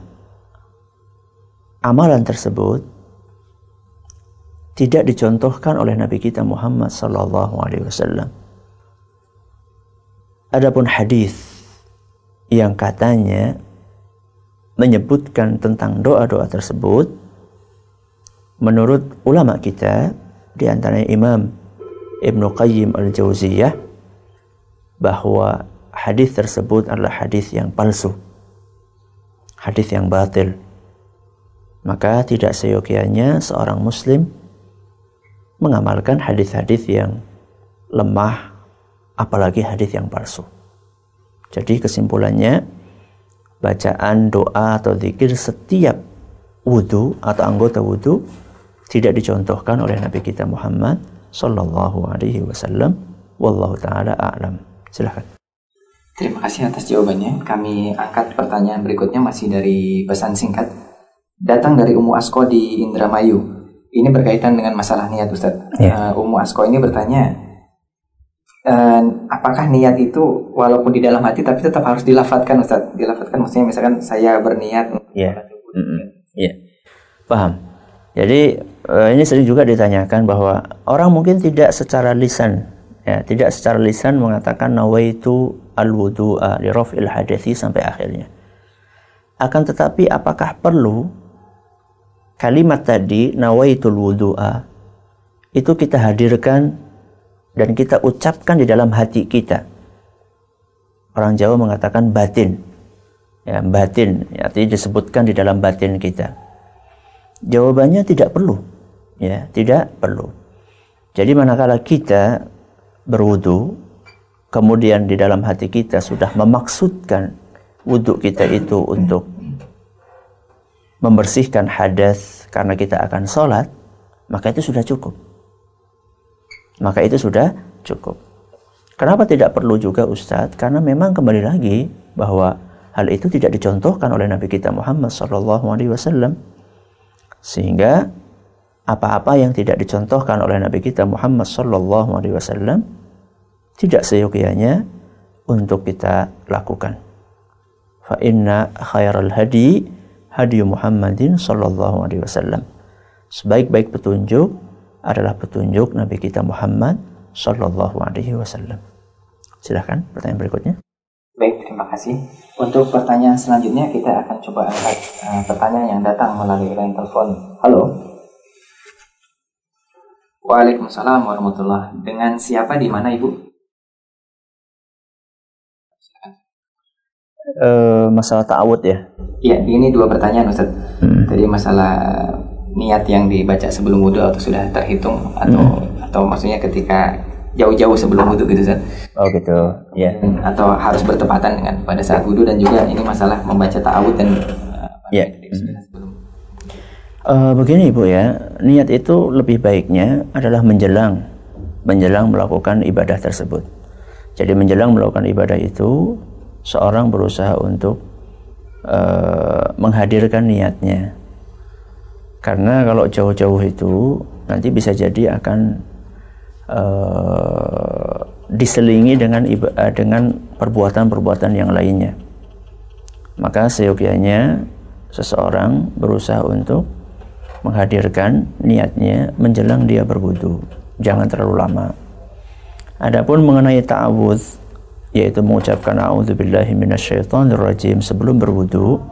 amalan tersebut tidak dicontohkan oleh Nabi kita Muhammad Sallallahu Alaihi Wasallam Adapun hadis yang katanya menyebutkan tentang doa-doa tersebut menurut ulama kita di antaranya Imam Ibnu Qayyim Al-Jauziyah bahwa hadis tersebut adalah hadis yang palsu. Hadis yang batil. Maka tidak seyogianya seorang muslim mengamalkan hadis-hadis yang lemah apalagi hadis yang palsu. Jadi kesimpulannya bacaan doa atau zikir setiap wudhu atau anggota wudhu tidak dicontohkan oleh Nabi kita Muhammad Sallallahu Alaihi Wasallam. Wallahu taala a'lam. Silahkan. Terima kasih atas jawabannya. Kami angkat pertanyaan berikutnya masih dari pesan singkat. Datang dari Umu Asko di Indramayu. Ini berkaitan dengan masalah niat Ustaz. Yeah. Ya. Uh, Umu Asko ini bertanya, eh, apakah niat itu walaupun di dalam hati tapi tetap harus dilafatkan Ustaz? Dilafatkan maksudnya misalkan saya berniat Iya. Yeah. Paham. Jadi eh, ini sering juga ditanyakan bahwa orang mungkin tidak secara lisan ya, tidak secara lisan mengatakan nawaitu al-wudu'a li raf'il hadathi sampai akhirnya. Akan tetapi apakah perlu kalimat tadi nawaitul wudu'a itu kita hadirkan dan kita ucapkan di dalam hati kita. Orang Jawa mengatakan batin. Ya, batin ya, artinya disebutkan di dalam batin kita. Jawabannya tidak perlu. Ya, tidak perlu. Jadi manakala kita berwudu, kemudian di dalam hati kita sudah memaksudkan wudhu kita itu untuk membersihkan hadas karena kita akan sholat, maka itu sudah cukup maka itu sudah cukup. Kenapa tidak perlu juga Ustadz? Karena memang kembali lagi bahwa hal itu tidak dicontohkan oleh Nabi kita Muhammad Shallallahu Alaihi Wasallam, sehingga apa-apa yang tidak dicontohkan oleh Nabi kita Muhammad Shallallahu Alaihi Wasallam tidak seyogianya untuk kita lakukan. Fa inna khairal hadi hadi Muhammadin sallallahu alaihi wasallam. Sebaik-baik petunjuk adalah petunjuk Nabi kita Muhammad Shallallahu Alaihi Wasallam. Silahkan pertanyaan berikutnya. Baik, terima kasih. Untuk pertanyaan selanjutnya kita akan coba angkat uh, pertanyaan yang datang melalui line telepon. Halo. Waalaikumsalam warahmatullah. Dengan siapa di mana ibu? Uh, masalah ta'awud ya? Iya, ini dua pertanyaan Ustaz. Hmm. Tadi masalah niat yang dibaca sebelum wudhu atau sudah terhitung atau hmm. atau maksudnya ketika jauh-jauh sebelum wudhu gitu kan? Oh gitu, ya. Yeah. Hmm, atau harus bertepatan dengan pada saat wudhu dan juga ini masalah membaca ta'awud dan uh, yeah. Ya. Eh, uh, begini Ibu ya, niat itu lebih baiknya adalah menjelang menjelang melakukan ibadah tersebut. Jadi menjelang melakukan ibadah itu seorang berusaha untuk uh, menghadirkan niatnya. Karena kalau jauh-jauh itu nanti bisa jadi akan uh, diselingi dengan uh, dengan perbuatan-perbuatan yang lainnya. Maka seyogianya seseorang berusaha untuk menghadirkan niatnya menjelang dia berwudu. Jangan terlalu lama. Adapun mengenai ta'awudz yaitu mengucapkan a'udzubillahi minasyaitonirrajim sebelum berwudu,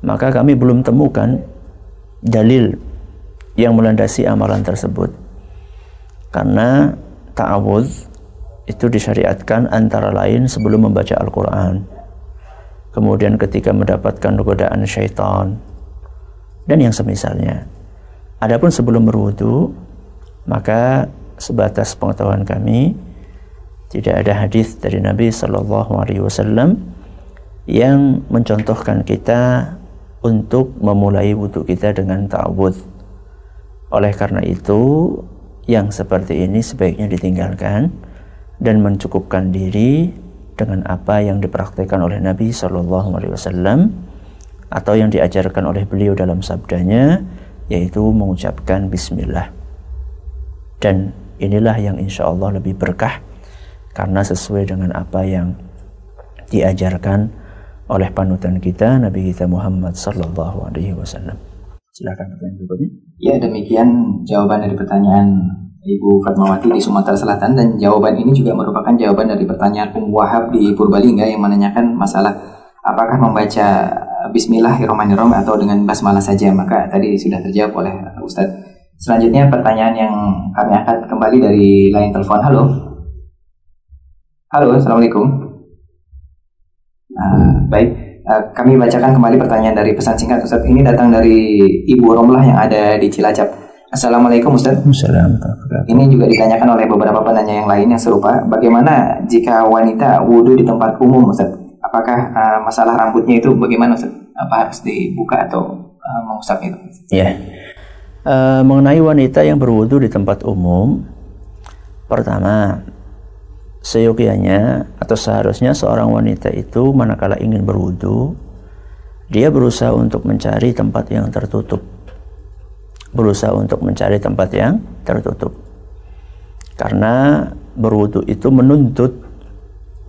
maka kami belum temukan dalil yang melandasi amalan tersebut. Karena ta'awudz itu disyariatkan antara lain sebelum membaca Al-Quran. Kemudian ketika mendapatkan godaan syaitan. Dan yang semisalnya. Adapun sebelum berwudu, maka sebatas pengetahuan kami tidak ada hadis dari Nabi Shallallahu Alaihi Wasallam yang mencontohkan kita untuk memulai wudhu kita dengan ta'awud. Oleh karena itu, yang seperti ini sebaiknya ditinggalkan dan mencukupkan diri dengan apa yang dipraktikkan oleh Nabi Shallallahu Alaihi Wasallam atau yang diajarkan oleh beliau dalam sabdanya yaitu mengucapkan Bismillah dan inilah yang insya Allah lebih berkah karena sesuai dengan apa yang diajarkan oleh panutan kita Nabi kita Muhammad Sallallahu Alaihi Wasallam. Silakan pertanyaan berikutnya. Ya demikian jawaban dari pertanyaan Ibu Fatmawati di Sumatera Selatan dan jawaban ini juga merupakan jawaban dari pertanyaan Um Wahab di Purbalingga yang menanyakan masalah apakah membaca Bismillahirrahmanirrahim atau dengan basmalah saja maka tadi sudah terjawab oleh Ustadz. Selanjutnya pertanyaan yang kami angkat kembali dari lain telepon. Halo. Halo, assalamualaikum. Ah, baik, uh, kami bacakan kembali pertanyaan dari pesan singkat Ustaz. Ini datang dari Ibu Romlah yang ada di Cilacap. Assalamualaikum Ustaz. Assalamualaikum. Ini juga ditanyakan oleh beberapa penanya yang lain yang serupa. Bagaimana jika wanita wudhu di tempat umum Ustaz? Apakah uh, masalah rambutnya itu bagaimana Ustaz? Apa harus dibuka atau uh, mengusap itu? Ya. Yeah. Uh, mengenai wanita yang berwudhu di tempat umum, pertama seyogianya atau seharusnya seorang wanita itu manakala ingin berwudu dia berusaha untuk mencari tempat yang tertutup berusaha untuk mencari tempat yang tertutup karena berwudu itu menuntut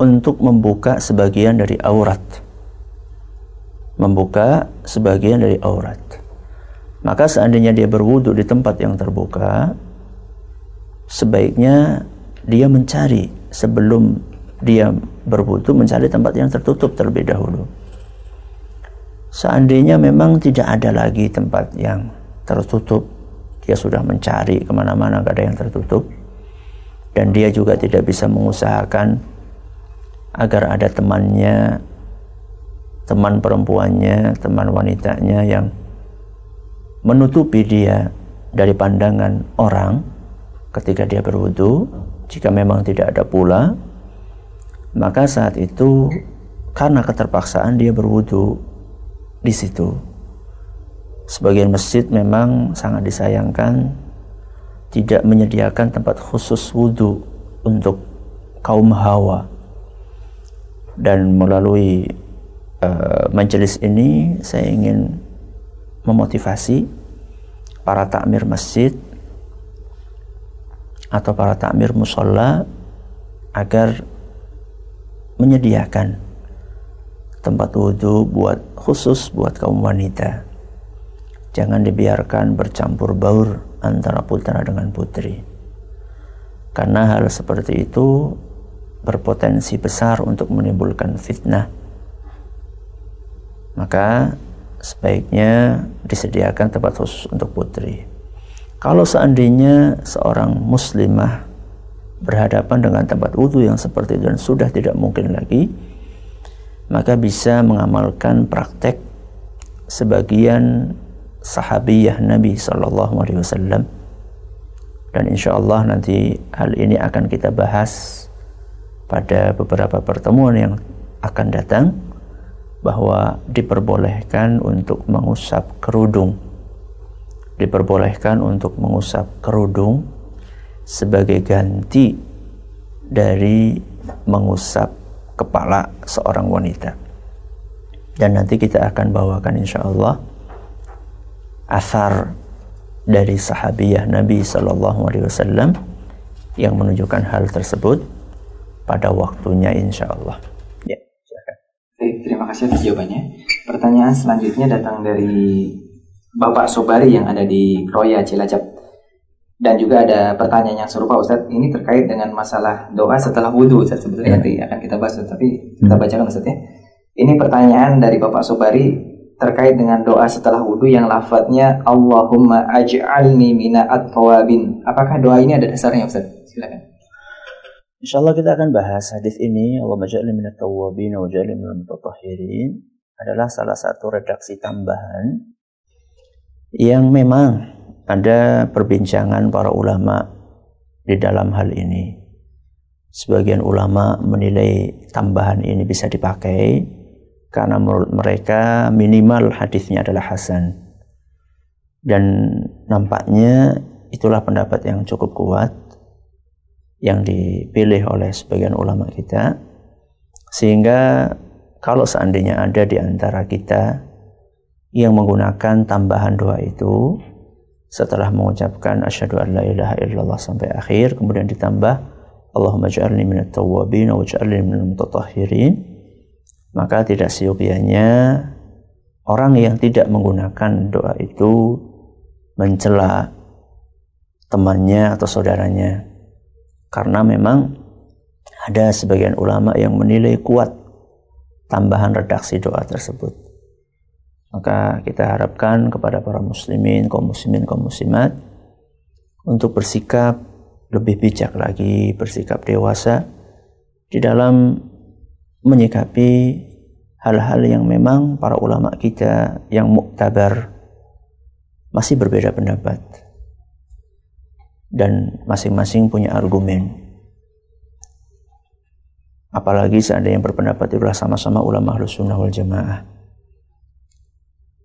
untuk membuka sebagian dari aurat membuka sebagian dari aurat maka seandainya dia berwudu di tempat yang terbuka sebaiknya dia mencari sebelum dia berwudu mencari tempat yang tertutup terlebih dahulu. Seandainya memang tidak ada lagi tempat yang tertutup, dia sudah mencari kemana-mana gak ada yang tertutup, dan dia juga tidak bisa mengusahakan agar ada temannya, teman perempuannya, teman wanitanya yang menutupi dia dari pandangan orang ketika dia berwudu jika memang tidak ada pula, maka saat itu karena keterpaksaan dia berwudu di situ. Sebagian masjid memang sangat disayangkan tidak menyediakan tempat khusus wudhu untuk kaum hawa dan melalui uh, eh, majelis ini saya ingin memotivasi para takmir masjid atau para takmir musola agar menyediakan tempat wudhu buat khusus buat kaum wanita. Jangan dibiarkan bercampur baur antara putra dengan putri. Karena hal seperti itu berpotensi besar untuk menimbulkan fitnah. Maka sebaiknya disediakan tempat khusus untuk putri. Kalau seandainya seorang muslimah berhadapan dengan tempat wudhu yang seperti itu dan sudah tidak mungkin lagi, maka bisa mengamalkan praktek sebagian sahabiyah Nabi Shallallahu Alaihi Wasallam. Dan insya Allah nanti hal ini akan kita bahas pada beberapa pertemuan yang akan datang bahwa diperbolehkan untuk mengusap kerudung diperbolehkan untuk mengusap kerudung sebagai ganti dari mengusap kepala seorang wanita. Dan nanti kita akan bawakan insya Allah asar dari Sahabiyah Nabi Shallallahu Alaihi Wasallam yang menunjukkan hal tersebut pada waktunya insya Allah. Ya, Baik, terima kasih atas jawabannya. Pertanyaan selanjutnya datang dari Bapak Sobari yang ada di Kroya Cilacap. Dan juga ada pertanyaan yang serupa Ustadz, ini terkait dengan masalah doa setelah wudhu Ustadz sebetulnya ya. nanti akan kita bahas tapi hmm. kita bacakan Ustadz ya. Ini pertanyaan dari Bapak Sobari terkait dengan doa setelah wudhu yang lafadznya Allahumma aj'alni mina at-tawabin. Apakah doa ini ada dasarnya Ustadz? Silakan. Insya Allah kita akan bahas hadis ini Allahumma mina at tawabin wa mina minat adalah salah satu redaksi tambahan yang memang ada perbincangan para ulama di dalam hal ini. Sebagian ulama menilai tambahan ini bisa dipakai karena menurut mereka minimal hadisnya adalah hasan. Dan nampaknya itulah pendapat yang cukup kuat yang dipilih oleh sebagian ulama kita sehingga kalau seandainya ada di antara kita yang menggunakan tambahan doa itu setelah mengucapkan asyhadu an la ilaha illallah sampai akhir kemudian ditambah Allahumma ja'alni minat tawwabin wa ja'alni minal mutatahhirin maka tidak seyogianya orang yang tidak menggunakan doa itu mencela temannya atau saudaranya karena memang ada sebagian ulama yang menilai kuat tambahan redaksi doa tersebut maka kita harapkan kepada para muslimin, kaum muslimin, kaum muslimat untuk bersikap lebih bijak lagi, bersikap dewasa di dalam menyikapi hal-hal yang memang para ulama kita yang muktabar masih berbeda pendapat dan masing-masing punya argumen. Apalagi seandainya yang berpendapat itulah sama-sama ulama Ahlus Sunnah wal Jamaah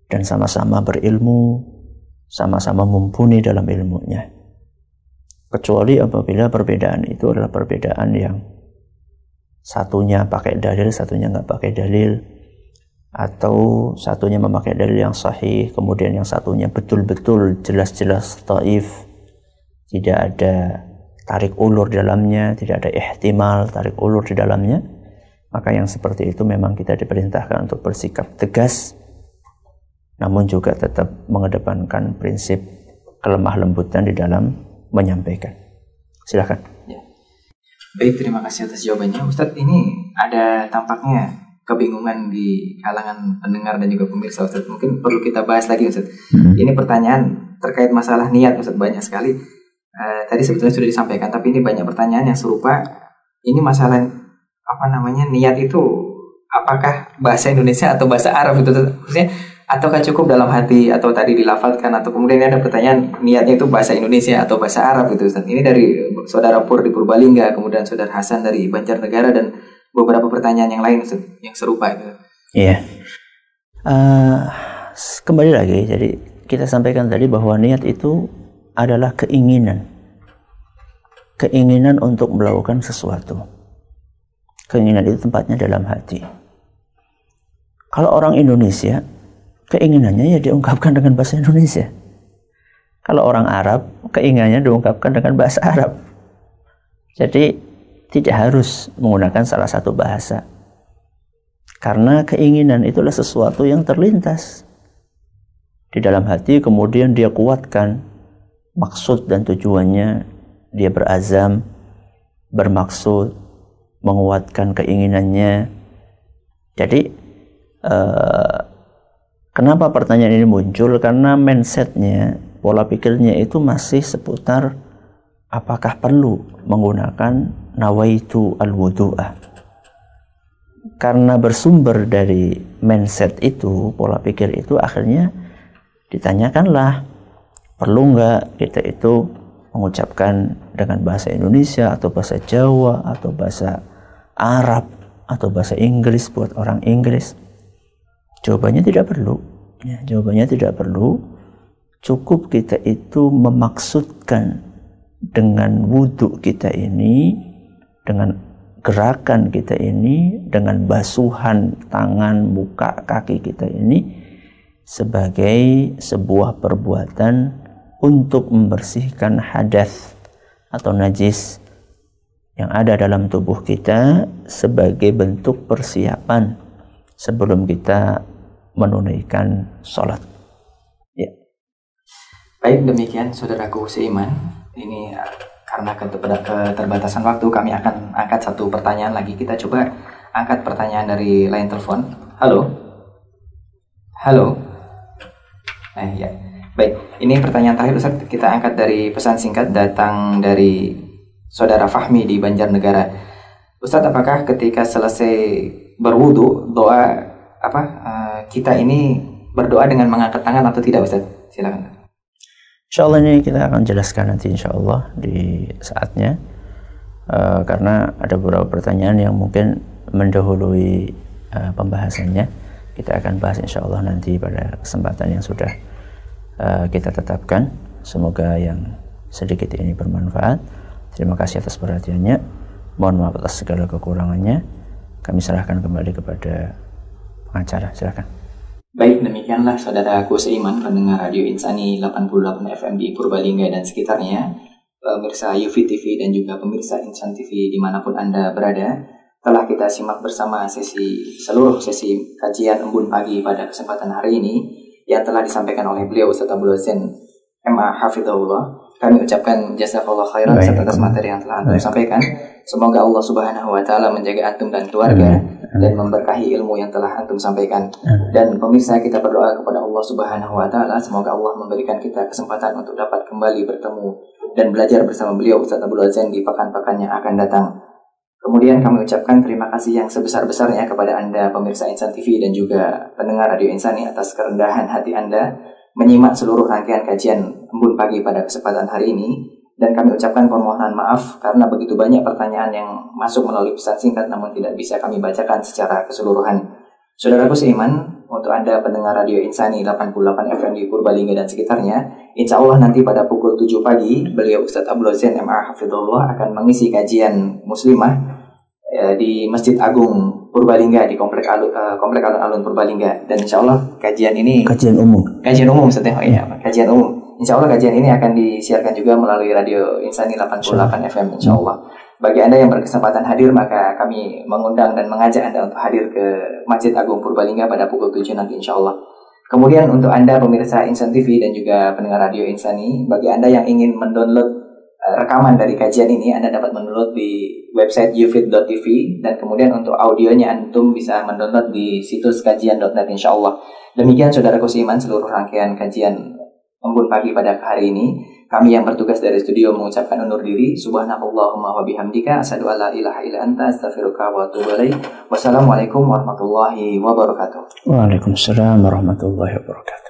dan sama-sama berilmu, sama-sama mumpuni dalam ilmunya. Kecuali apabila perbedaan itu adalah perbedaan yang satunya pakai dalil, satunya nggak pakai dalil, atau satunya memakai dalil yang sahih, kemudian yang satunya betul-betul jelas-jelas taif, tidak ada tarik ulur di dalamnya, tidak ada ihtimal, tarik ulur di dalamnya, maka yang seperti itu memang kita diperintahkan untuk bersikap tegas, namun juga tetap mengedepankan prinsip kelemah lembutan di dalam menyampaikan. Silakan. Ya. Baik, terima kasih atas jawabannya. Ustadz, ini ada tampaknya kebingungan di kalangan pendengar dan juga pemirsa Ustadz. Mungkin perlu kita bahas lagi Ustadz. Hmm. Ini pertanyaan terkait masalah niat Ustadz banyak sekali. Uh, tadi sebetulnya sudah disampaikan, tapi ini banyak pertanyaan yang serupa. Ini masalah apa namanya niat itu apakah bahasa Indonesia atau bahasa Arab itu ataukah cukup dalam hati atau tadi dilafalkan atau kemudian ada pertanyaan niatnya itu bahasa Indonesia atau bahasa Arab gitu Ustaz. Ini dari saudara Pur di Purbalingga, kemudian saudara Hasan dari Banjarnegara dan beberapa pertanyaan yang lain Ustaz, yang serupa itu. Iya. Uh, kembali lagi, jadi kita sampaikan tadi bahwa niat itu adalah keinginan. Keinginan untuk melakukan sesuatu. Keinginan itu tempatnya dalam hati. Kalau orang Indonesia keinginannya ya diungkapkan dengan bahasa Indonesia. Kalau orang Arab, keinginannya diungkapkan dengan bahasa Arab. Jadi tidak harus menggunakan salah satu bahasa. Karena keinginan itulah sesuatu yang terlintas di dalam hati kemudian dia kuatkan maksud dan tujuannya, dia berazam, bermaksud menguatkan keinginannya. Jadi eh, Kenapa pertanyaan ini muncul? Karena mindsetnya, pola pikirnya itu masih seputar apakah perlu menggunakan nawaitu al wudhuah. Karena bersumber dari mindset itu, pola pikir itu akhirnya ditanyakanlah perlu nggak kita itu mengucapkan dengan bahasa Indonesia atau bahasa Jawa atau bahasa Arab atau bahasa Inggris buat orang Inggris Jawabannya tidak perlu. Ya. ya, jawabannya tidak perlu. Cukup kita itu memaksudkan dengan wudhu kita ini, dengan gerakan kita ini, dengan basuhan tangan, muka, kaki kita ini sebagai sebuah perbuatan untuk membersihkan hadas atau najis yang ada dalam tubuh kita sebagai bentuk persiapan sebelum kita menunaikan sholat. Ya. Baik demikian saudaraku seiman, ini eh, karena keterbatasan waktu kami akan angkat satu pertanyaan lagi. Kita coba angkat pertanyaan dari lain telepon. Halo. Halo. Eh ya. Baik, ini pertanyaan terakhir Ustaz kita angkat dari pesan singkat datang dari saudara Fahmi di Banjarnegara. Ustaz, apakah ketika selesai berwudu doa apa eh, kita ini berdoa dengan mengangkat tangan atau tidak Ustaz? Silakan. Insya Allah ini kita akan jelaskan nanti insya Allah di saatnya uh, karena ada beberapa pertanyaan yang mungkin mendahului uh, pembahasannya kita akan bahas insya Allah nanti pada kesempatan yang sudah uh, kita tetapkan semoga yang sedikit ini bermanfaat terima kasih atas perhatiannya mohon maaf atas segala kekurangannya kami serahkan kembali kepada acara. Silakan. Baik, demikianlah saudara aku seiman pendengar Radio Insani 88 FM di Purbalingga dan sekitarnya, pemirsa UV TV dan juga pemirsa Insan TV dimanapun Anda berada, telah kita simak bersama sesi seluruh sesi kajian embun pagi pada kesempatan hari ini yang telah disampaikan oleh beliau serta Zen MA Hafidhullah. Kami ucapkan jasa Allah khairan atas materi yang telah Anda sampaikan. Semoga Allah Subhanahu wa taala menjaga antum dan keluarga Amin. dan memberkahi ilmu yang telah antum sampaikan. Amin. Dan pemirsa kita berdoa kepada Allah Subhanahu wa taala semoga Allah memberikan kita kesempatan untuk dapat kembali bertemu dan belajar bersama beliau Ustaz Abdul Azan di pekan-pekan yang akan datang. Kemudian kami ucapkan terima kasih yang sebesar-besarnya kepada Anda pemirsa Insan TV dan juga pendengar Radio Insani atas kerendahan hati Anda menyimak seluruh rangkaian kajian Embun Pagi pada kesempatan hari ini dan kami ucapkan permohonan maaf karena begitu banyak pertanyaan yang masuk melalui pesan singkat namun tidak bisa kami bacakan secara keseluruhan. Saudaraku seiman, untuk Anda pendengar Radio Insani 88 FM di Purbalingga dan sekitarnya, insya Allah nanti pada pukul 7 pagi, beliau Ustadz Abdul Zain MA Hafidullah akan mengisi kajian muslimah e, di Masjid Agung Purbalingga di Komplek Alun, e, Komplek Alun-Alun Purbalingga. Dan insya Allah kajian ini... Kajian umum. Kajian umum maksudnya, oh iya, hmm. kajian umum Insya Allah kajian ini akan disiarkan juga melalui radio Insani 88 FM Insya Allah. Bagi Anda yang berkesempatan hadir, maka kami mengundang dan mengajak Anda untuk hadir ke Masjid Agung Purbalingga pada pukul 7 nanti Insya Allah. Kemudian untuk Anda pemirsa Insan TV dan juga pendengar radio Insani, bagi Anda yang ingin mendownload eh, rekaman dari kajian ini Anda dapat mendownload di website ufit.tv dan kemudian untuk audionya Antum bisa mendownload di situs kajian.net insya Allah. Demikian Saudara seiman seluruh rangkaian kajian Embun pagi pada hari ini, kami yang bertugas dari studio mengucapkan undur diri. Subhanakallahumma wa bihamdika asyhadu an la ilaha illa anta astaghfiruka wa atubu ilaik. Wassalamualaikum warahmatullahi wabarakatuh. Waalaikumsalam warahmatullahi wabarakatuh.